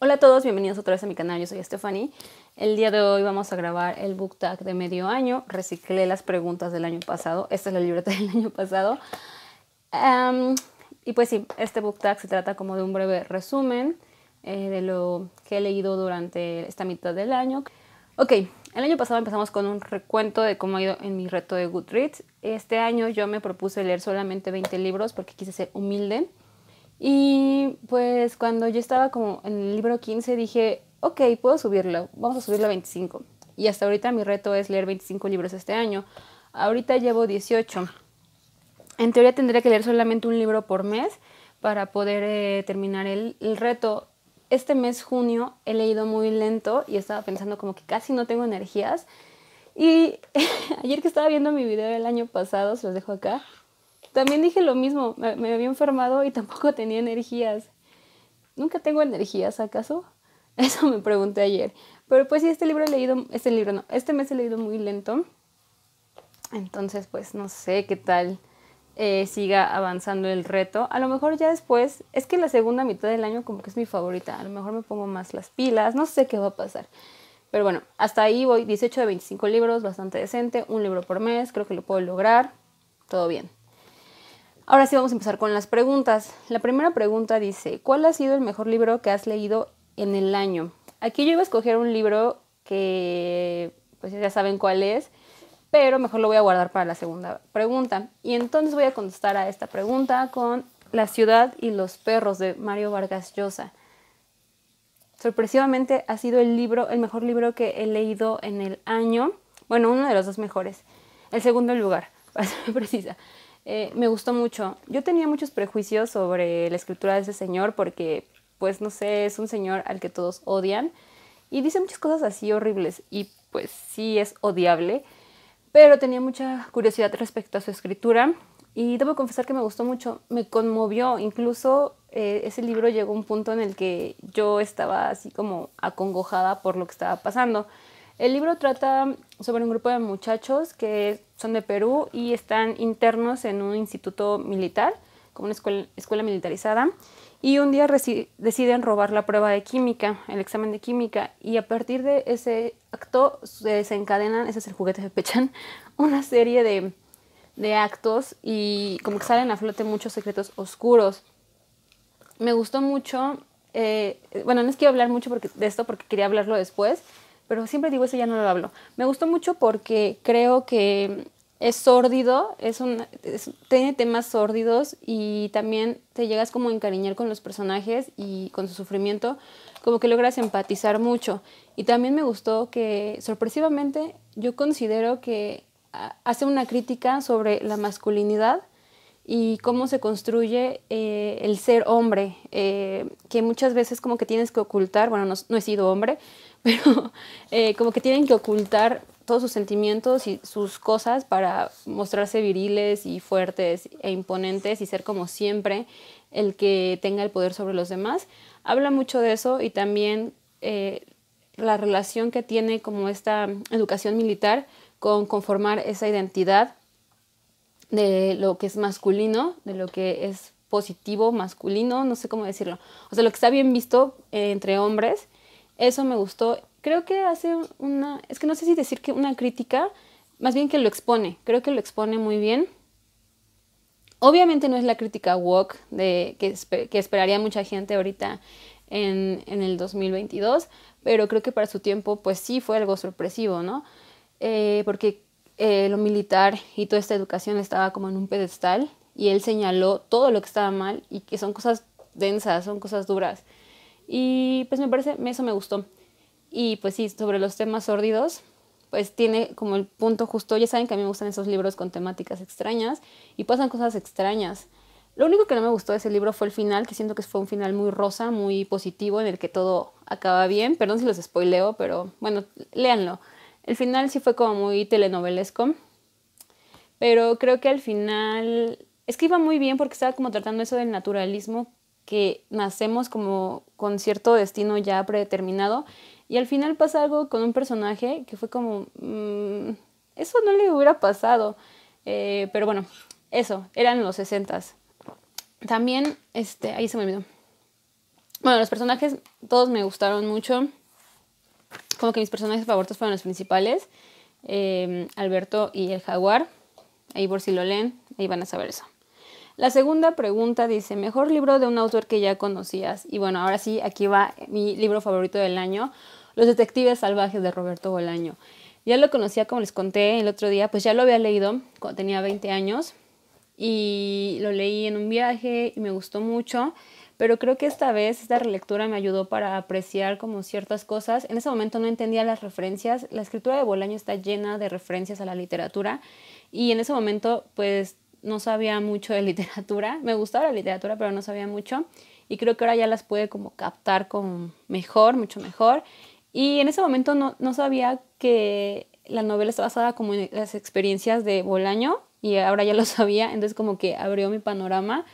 Hola a todos, bienvenidos otra vez a mi canal, yo soy Stephanie. El día de hoy vamos a grabar el book tag de medio año. Reciclé las preguntas del año pasado, esta es la libreta del año pasado. y pues sí, este book tag se trata como de un breve resumen eh, de lo que he leído durante esta mitad del año. Ok, el año pasado empezamos con un recuento de cómo ha ido en mi reto de Goodreads. Este año yo me propuse leer solamente 20 libros porque quise ser humilde y pues cuando yo estaba como en el libro 15 dije, ok, puedo subirlo, vamos a subirlo a 25. Y hasta ahorita mi reto es leer 25 libros este año. Ahorita llevo 18. En teoría tendría que leer solamente un libro por mes para poder eh, terminar el, el reto. Este mes, junio, he leído muy lento y estaba pensando como que casi no tengo energías. Y ayer que estaba viendo mi video del año pasado, se los dejo acá, también dije lo mismo, me, había enfermado y tampoco tenía energías. ¿Nunca tengo energías acaso? Eso me pregunté ayer. Pero pues sí, este libro he leído, este libro no, este mes he leído muy lento. Entonces pues no sé qué tal eh, siga avanzando el reto. A lo mejor ya después, es que la segunda mitad del año como que es mi favorita. A lo mejor me pongo más las pilas, no sé qué va a pasar. Pero bueno, hasta ahí voy, 18 de 25 libros, bastante decente, un libro por mes, creo que lo puedo lograr, todo bien. Ahora sí vamos a empezar con las preguntas. La primera pregunta dice, ¿cuál ha sido el mejor libro que has leído en el año? Aquí yo iba a escoger un libro que pues ya saben cuál es, pero mejor lo voy a guardar para la segunda pregunta. Y entonces voy a contestar a esta pregunta con La ciudad y los perros de Mario Vargas Llosa. Sorpresivamente ha sido el libro, el mejor libro que he leído en el año. Bueno, uno de los dos mejores. El segundo lugar, para ser precisa. Eh, me gustó mucho. Yo tenía muchos prejuicios sobre la escritura de ese señor porque, pues no sé, es un señor al que todos odian y dice muchas cosas así horribles y pues sí es odiable, pero tenía mucha curiosidad respecto a su escritura y debo confesar que me gustó mucho, me conmovió, incluso eh, ese libro llegó a un punto en el que yo estaba así como acongojada por lo que estaba pasando. El libro trata sobre un grupo de muchachos que son de Perú y están internos en un instituto militar, como una escuela, militarizada, y un día deciden robar la prueba de química, el examen de química, y a partir de ese acto se desencadenan, ese es el juguete de Pechan, una serie de, actos y como que salen a flote muchos secretos oscuros. Me gustó mucho, eh, bueno, no es que hablar mucho de esto porque quería hablarlo después, pero siempre digo eso, ya no lo hablo. Me gustó mucho porque creo que es sórdido, es tiene temas sórdidos y también te llegas como a encariñar con los personajes y con su sufrimiento, como que logras empatizar mucho. Y también me gustó que sorpresivamente yo considero que hace una crítica sobre la masculinidad y cómo se construye eh, el ser hombre, eh, que muchas veces como que tienes que ocultar, bueno, no, no he sido hombre, pero eh, como que tienen que ocultar todos sus sentimientos y sus cosas para mostrarse viriles y fuertes e imponentes y ser como siempre el que tenga el poder sobre los demás. Habla mucho de eso y también eh, la relación que tiene como esta educación militar con conformar esa identidad de lo que es masculino, de lo que es positivo, masculino, no sé cómo decirlo. O sea, lo que está bien visto eh, entre hombres eso me gustó. Creo que hace una, es que no sé si decir que una crítica, más bien que lo expone, creo que lo expone muy bien. Obviamente no es la crítica woke que, esperaría mucha gente ahorita en, el 2022, pero creo que para su tiempo pues sí fue algo sorpresivo, ¿no? Eh, porque eh, lo militar y toda esta educación estaba como en un pedestal y él señaló todo lo que estaba mal y que son cosas densas, son cosas duras. Y pues me parece, eso me gustó. Y pues sí, sobre los temas sórdidos, pues tiene como el punto justo, ya saben que a mí me gustan esos libros con temáticas extrañas y pasan cosas extrañas. Lo único que no me gustó de ese libro fue el final, que siento que fue un final muy rosa, muy positivo, en el que todo acaba bien. Perdón si los spoileo, pero bueno, léanlo. El final sí fue como muy telenovelesco, pero creo que al final es muy bien porque estaba como tratando eso del naturalismo que nacemos como con cierto destino ya predeterminado. Y al final pasa algo con un personaje que fue como, mm, eso no le hubiera pasado. Eh, pero bueno, eso, eran los sesentas. También, este, ahí se me olvidó. Bueno, los personajes todos me gustaron mucho. Como que mis personajes favoritos fueron los principales. Eh, Alberto y el jaguar. Ahí por si lo leen, ahí van a saber eso. La segunda pregunta dice, mejor libro de un autor que ya conocías. Y bueno, ahora sí, aquí va mi libro favorito del año, Los Detectives Salvajes de Roberto Bolaño. Ya lo conocía, como les conté el otro día, pues ya lo había leído cuando tenía 20 años y lo leí en un viaje y me gustó mucho pero creo que esta vez esta relectura me ayudó para apreciar como ciertas cosas. En ese momento no entendía las referencias. La escritura de Bolaño está llena de referencias a la literatura y en ese momento pues no sabía mucho de literatura, me gustaba la literatura, pero no sabía mucho y creo que ahora ya las pude como captar como mejor, mucho mejor. Y en ese momento no, sabía que la novela está basada como en las experiencias de Bolaño y ahora ya lo sabía, entonces como que abrió mi panorama.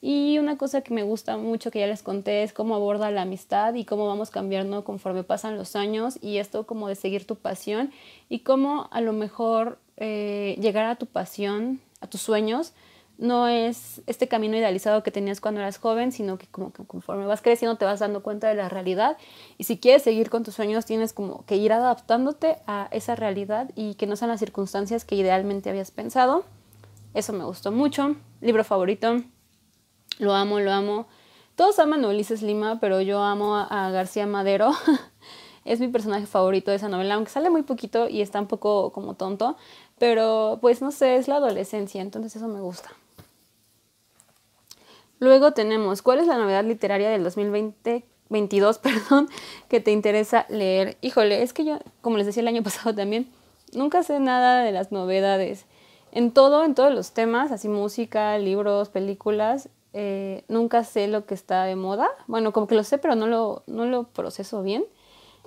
Y una cosa que me gusta mucho que ya les conté es cómo aborda la amistad y cómo vamos cambiando conforme pasan los años y esto como de seguir tu pasión y cómo a lo mejor eh, llegar a tu pasión a tus sueños, no es este camino idealizado que tenías cuando eras joven, sino que como que conforme vas creciendo te vas dando cuenta de la realidad y si quieres seguir con tus sueños tienes como que ir adaptándote a esa realidad y que no sean las circunstancias que idealmente habías pensado. Eso me gustó mucho. Libro favorito. Lo amo, lo amo. Todos aman a Ulises Lima, pero yo amo a García Madero. es mi personaje favorito de esa novela, aunque sale muy poquito y está un poco como tonto, pero pues no sé, es la adolescencia, entonces eso me gusta. Luego tenemos, ¿cuál es la novedad literaria del 2022 perdón, que te interesa leer. Híjole, es que yo, como les decía el año pasado también, nunca sé nada de las novedades. En todo, en todos los temas, así música, libros, películas, eh, nunca sé lo que está de moda. Bueno, como que lo sé, pero no no lo proceso bien.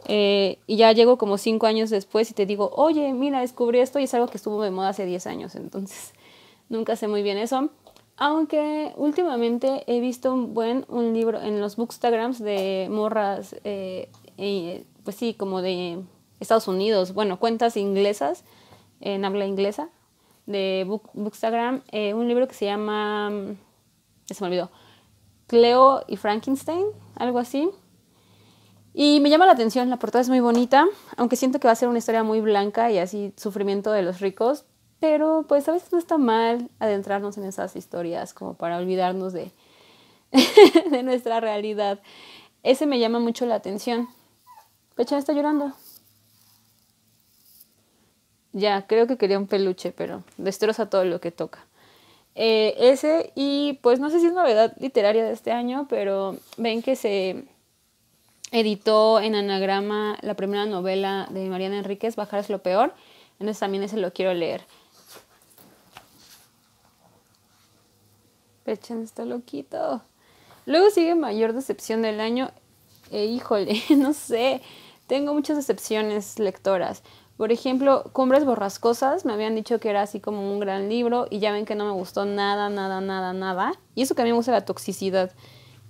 Eh, y ya llego como cinco años después y te digo, oye, mira, descubrí esto y es algo que estuvo de moda hace 10 años, entonces nunca sé muy bien eso. Aunque últimamente he visto un buen un libro en los bookstagrams de morras, eh, pues sí, como de Estados Unidos, bueno, cuentas inglesas, en habla inglesa, de bookstagram, eh, un libro que se llama, mm, se me olvidó, Cleo y Frankenstein, algo así y me llama la atención, la portada es muy bonita, aunque siento que va a ser una historia muy blanca y así sufrimiento de los ricos, pero pues a veces no está mal adentrarnos en esas historias como para olvidarnos de, de nuestra realidad. Ese me llama mucho la atención. Pecha está llorando. Ya, creo que quería un peluche, pero destroza todo lo que toca. Eh, ese, y pues no sé si es novedad literaria de este año, pero ven que se editó en anagrama la primera novela de Mariana Enríquez, Bajar es lo peor. Entonces también ese lo quiero leer. Pechen está loquito. Luego sigue mayor decepción del año. Eh, híjole, no sé. Tengo muchas decepciones lectoras. Por ejemplo, Cumbres Borrascosas, me habían dicho que era así como un gran libro y ya ven que no me gustó nada, nada, nada, nada. Y eso que a mí me gusta la toxicidad.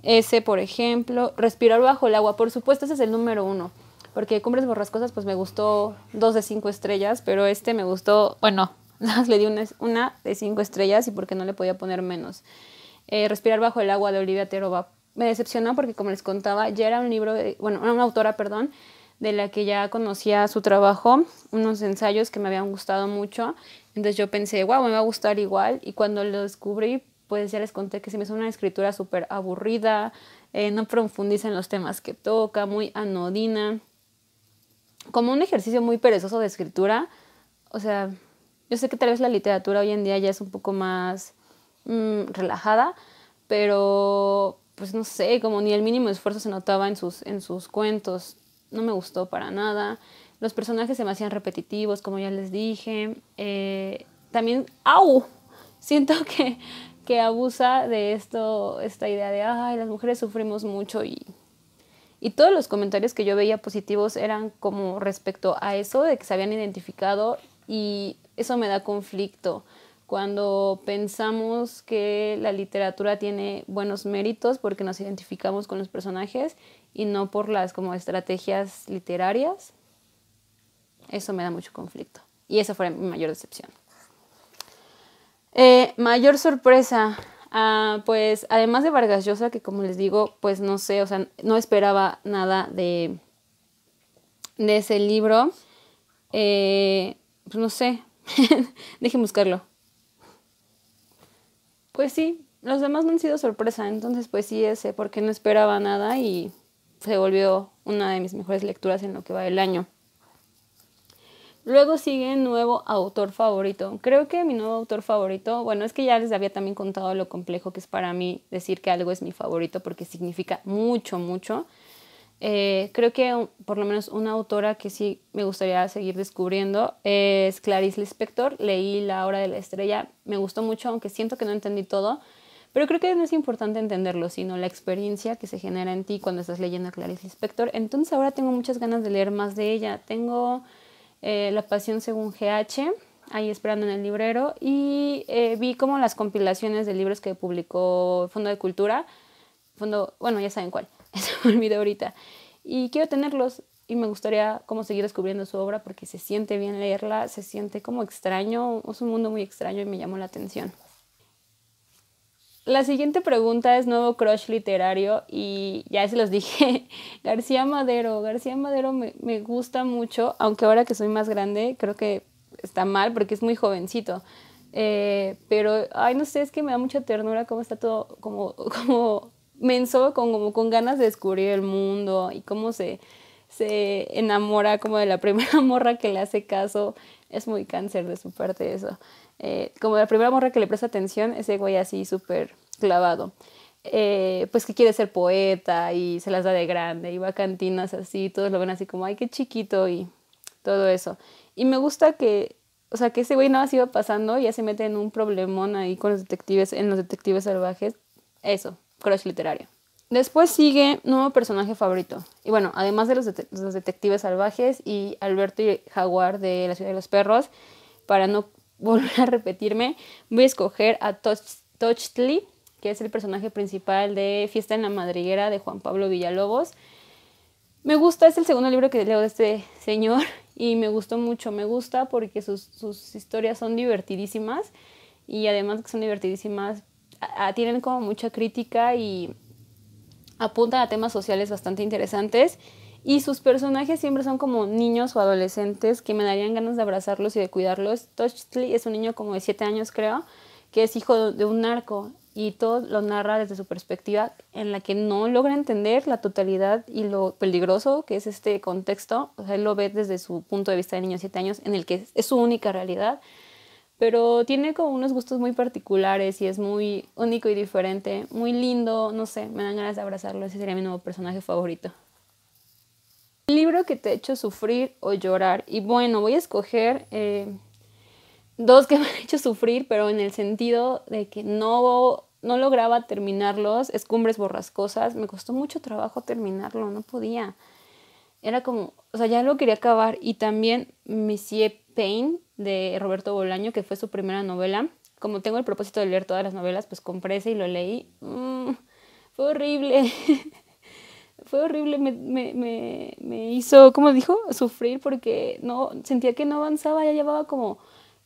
Ese, por ejemplo, respirar bajo el agua, por supuesto, ese es el número uno. Porque Cumbres Borrascosas, pues me gustó dos de cinco estrellas, pero este me gustó, bueno, le di una, de cinco estrellas y porque no le podía poner menos. Eh, respirar bajo el agua de Olivia Teroba. Me decepcionó porque, como les contaba, ya era un libro, de, bueno, una autora, perdón, de la que ya conocía su trabajo, unos ensayos que me habían gustado mucho. Entonces yo pensé, wow, me va a gustar igual. Y cuando lo descubrí, pues ya les conté que se me hizo una escritura súper aburrida, eh, no profundiza en los temas que toca, muy anodina, como un ejercicio muy perezoso de escritura. O sea, yo sé que tal vez la literatura hoy en día ya es un poco más mm, relajada, pero pues no sé, como ni el mínimo esfuerzo se notaba en sus, en sus cuentos, no me gustó para nada. Los personajes se me hacían repetitivos, como ya les dije. Eh, también, ¡au! Siento que que abusa de esto, esta idea de, ay, las mujeres sufrimos mucho y, y todos los comentarios que yo veía positivos eran como respecto a eso, de que se habían identificado y eso me da conflicto cuando pensamos que la literatura tiene buenos méritos porque nos identificamos con los personajes y no por las como estrategias literarias. Eso me da mucho conflicto y esa fue mi mayor decepción. Eh, mayor sorpresa, ah, pues además de Vargas Llosa, que como les digo, pues no sé, o sea, no esperaba nada de, de ese libro. Eh, pues no sé, deje buscarlo. Pues sí, los demás no han sido sorpresa, entonces pues sí, ese, porque no esperaba nada y se volvió una de mis mejores lecturas en lo que va el año. Luego sigue nuevo autor favorito. Creo que mi nuevo autor favorito, bueno, es que ya les había también contado lo complejo que es para mí decir que algo es mi favorito porque significa mucho, mucho. Eh, creo que por lo menos una autora que sí me gustaría seguir descubriendo es Clarice Lispector. Leí La Hora de la Estrella, me gustó mucho, aunque siento que no entendí todo, pero creo que no es importante entenderlo, sino la experiencia que se genera en ti cuando estás leyendo a Clarice Lispector. Entonces ahora tengo muchas ganas de leer más de ella. Tengo eh, la Pasión según GH, ahí esperando en el librero, y eh, vi como las compilaciones de libros que publicó Fondo de Cultura, Fondo, bueno, ya saben cuál, se me olvidó ahorita, y quiero tenerlos y me gustaría como seguir descubriendo su obra porque se siente bien leerla, se siente como extraño, es un mundo muy extraño y me llamó la atención. La siguiente pregunta es nuevo crush literario y ya se los dije, García Madero. García Madero me, gusta mucho, aunque ahora que soy más grande creo que está mal porque es muy jovencito. Eh, pero, ay, no sé, es que me da mucha ternura cómo está todo, como, como menso, con, como con ganas de descubrir el mundo y cómo se, se enamora como de la primera morra que le hace caso. Es muy cáncer de su parte eso. Eh, como la primera morra que le presta atención, ese güey así súper clavado. Eh, pues que quiere ser poeta y se las da de grande y va a cantinas así, todos lo ven así como, ay, qué chiquito y todo eso. Y me gusta que, o sea, que ese güey nada más iba pasando y ya se mete en un problemón ahí con los detectives, en los detectives salvajes. Eso, crush literario. Después sigue nuevo personaje favorito. Y bueno, además de los, de los detectives salvajes y Alberto y Jaguar de La Ciudad de los Perros, para no volver a repetirme, voy a escoger a Tochtli, que es el personaje principal de Fiesta en la Madriguera de Juan Pablo Villalobos. Me gusta, es el segundo libro que leo de este señor y me gustó mucho, me gusta porque sus, historias son divertidísimas y además que son divertidísimas, tienen como mucha crítica y apuntan a temas sociales bastante interesantes y sus personajes siempre son como niños o adolescentes que me darían ganas de abrazarlos y de cuidarlos. Tochtli es un niño como de 7 años, creo, que es hijo de un narco y todo lo narra desde su perspectiva en la que no logra entender la totalidad y lo peligroso que es este contexto. O sea, él lo ve desde su punto de vista de niño de 7 años, en el que es su única realidad. Pero tiene como unos gustos muy particulares y es muy único y diferente, muy lindo, no sé, me dan ganas de abrazarlo, ese sería mi nuevo personaje favorito libro que te ha hecho sufrir o llorar. Y bueno, voy a escoger eh, dos que me han hecho sufrir, pero en el sentido de que no, no lograba terminarlos. Es Cumbres Borrascosas. Me costó mucho trabajo terminarlo, no podía. Era como, o sea, ya lo quería acabar. Y también Monsieur Pain, de Roberto Bolaño, que fue su primera novela. Como tengo el propósito de leer todas las novelas, pues compré ese y lo leí. Mm, fue horrible. fue horrible, me, me, hizo, como dijo? Sufrir porque no, sentía que no avanzaba, ya llevaba como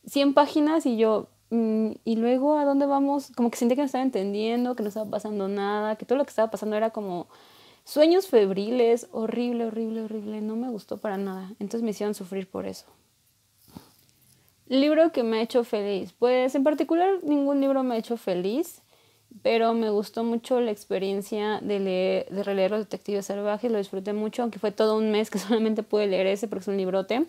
100 páginas y yo, mm, ¿y luego a dónde vamos? Como que sentía que no estaba entendiendo, que no estaba pasando nada, que todo lo que estaba pasando era como sueños febriles, horrible, horrible, horrible, no me gustó para nada. Entonces me hicieron sufrir por eso. Libro que me ha hecho feliz. Pues en particular ningún libro me ha hecho feliz pero me gustó mucho la experiencia de, leer, releer Los Detectives Salvajes, lo disfruté mucho, aunque fue todo un mes que solamente pude leer ese porque es un librote.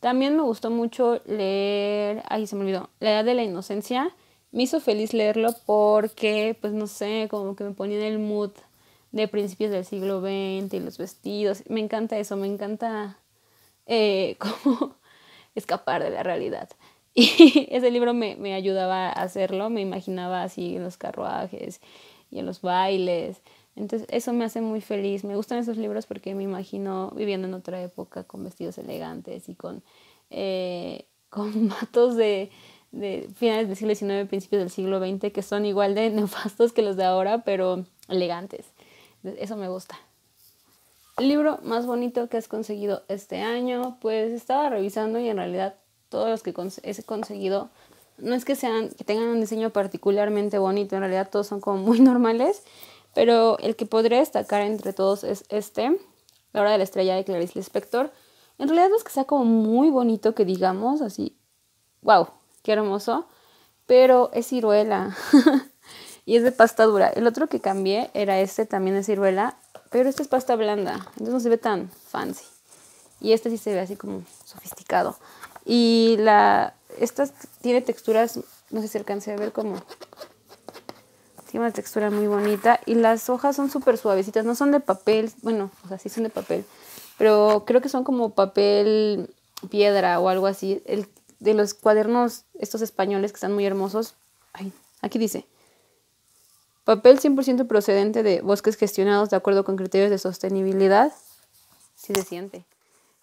También me gustó mucho leer, ay se me olvidó, La Edad de la Inocencia. Me hizo feliz leerlo porque, pues no sé, como que me ponía en el mood de principios del siglo XX y los vestidos. Me encanta eso, me encanta eh, como escapar de la realidad. Y ese libro me, ayudaba a hacerlo, me imaginaba así en los carruajes y en los bailes. Entonces eso me hace muy feliz. Me gustan esos libros porque me imagino viviendo en otra época con vestidos elegantes y con, eh, con matos de, de finales del siglo XIX, principios del siglo XX, que son igual de nefastos que los de ahora, pero elegantes. Eso me gusta. El libro más bonito que has conseguido este año, pues estaba revisando y en realidad todos los que he conseguido, no es que sean, que tengan un diseño particularmente bonito, en realidad todos son como muy normales, pero el que podría destacar entre todos es este, La hora de la estrella de Clarice Lispector. En realidad no es que sea como muy bonito que digamos, así, wow, qué hermoso, pero es ciruela y es de pasta dura. El otro que cambié era este, también es ciruela, pero este es pasta blanda, entonces no se ve tan fancy. Y este sí se ve así como sofisticado. Y la, esta tiene texturas, no sé si alcancé a ver cómo. Tiene una textura muy bonita y las hojas son súper suavecitas, no son de papel, bueno, o sea, sí son de papel, pero creo que son como papel piedra o algo así. El, de los cuadernos, estos españoles que están muy hermosos, ay, aquí dice, papel 100% procedente de bosques gestionados de acuerdo con criterios de sostenibilidad. Sí se siente,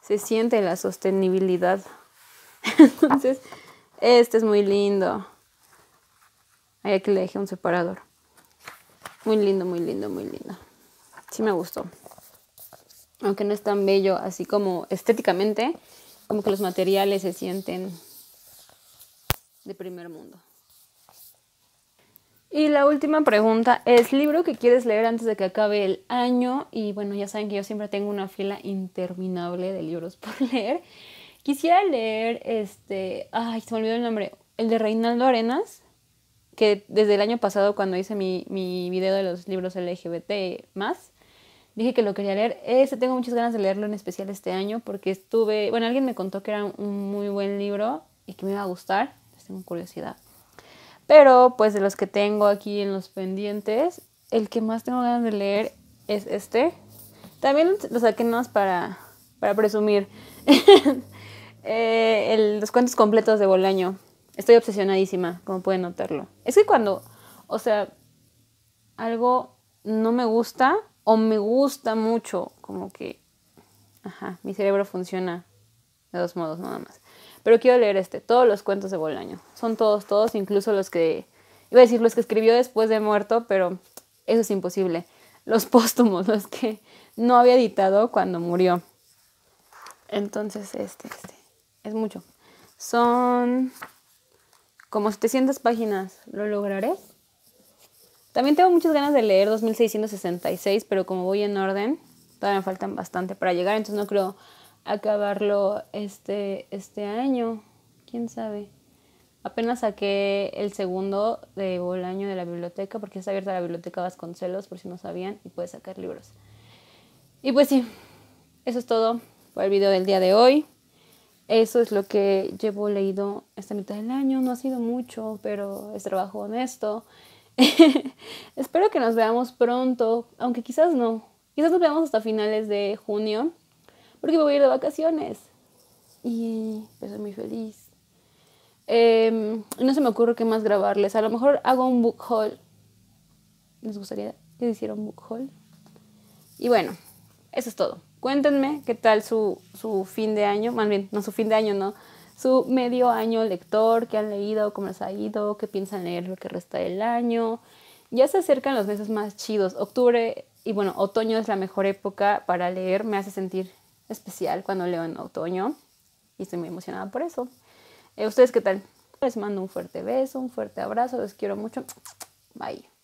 se siente la sostenibilidad. Entonces, este es muy lindo. Ahí aquí le dejé un separador. Muy lindo, muy lindo, muy lindo. Sí me gustó. Aunque no es tan bello así como estéticamente, como que los materiales se sienten de primer mundo. Y la última pregunta es libro que quieres leer antes de que acabe el año. Y bueno, ya saben que yo siempre tengo una fila interminable de libros por leer. Quisiera leer este, ay, se me olvidó el nombre, el de Reinaldo Arenas, que desde el año pasado cuando hice mi, mi video de los libros LGBT dije que lo quería leer. Este tengo muchas ganas de leerlo en especial este año porque estuve, bueno, alguien me contó que era un muy buen libro y que me iba a gustar, pues tengo curiosidad. Pero pues de los que tengo aquí en los pendientes, el que más tengo ganas de leer es este. También lo saqué más para, para presumir. Eh, los cuentos completos de Bolaño. Estoy obsesionadísima, como pueden notarlo. Es que cuando, o sea, algo no me gusta o me gusta mucho, como que, ajá, mi cerebro funciona de dos modos nada más. Pero quiero leer este, todos los cuentos de Bolaño. Son todos, todos, incluso los que, iba a decir los que escribió después de muerto, pero eso es imposible. Los póstumos, los que no había editado cuando murió. Entonces, este, este es mucho. Son como 700 páginas. ¿Lo lograré? También tengo muchas ganas de leer 2666, pero como voy en orden, todavía me faltan bastante para llegar, entonces no creo acabarlo este, este año. ¿Quién sabe? Apenas saqué el segundo de año de la biblioteca, porque está abierta la biblioteca Vasconcelos, por si no sabían, y puedes sacar libros. Y pues sí, eso es todo por el video del día de hoy. Eso es lo que llevo leído esta mitad del año. No ha sido mucho, pero es trabajo honesto. Espero que nos veamos pronto, aunque quizás no. Quizás nos veamos hasta finales de junio, porque me voy a ir de vacaciones. Y pues, soy muy feliz. Em, no se me ocurre qué más grabarles. A lo mejor hago un book haul. ¿Les gustaría que hiciera un book haul? Y bueno, eso es todo. Cuéntenme qué tal su, fin de año, más bien, no su fin de año, no, su medio año lector, qué han leído, cómo les ha ido, qué piensan leer lo que resta del año. Ya se acercan los meses más chidos. Octubre y bueno, otoño es la mejor época para leer, me hace sentir especial cuando leo en otoño y estoy muy emocionada por eso. Eh, ¿Ustedes qué tal? Les mando un fuerte beso, un fuerte abrazo, los quiero mucho. Bye.